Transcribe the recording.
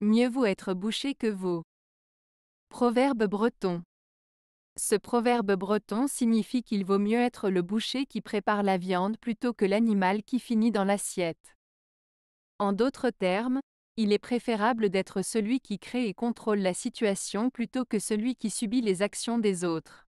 Mieux vaut être bouché que vous. Proverbe breton. Ce proverbe breton signifie qu'il vaut mieux être le boucher qui prépare la viande plutôt que l'animal qui finit dans l'assiette. En d'autres termes, il est préférable d'être celui qui crée et contrôle la situation plutôt que celui qui subit les actions des autres.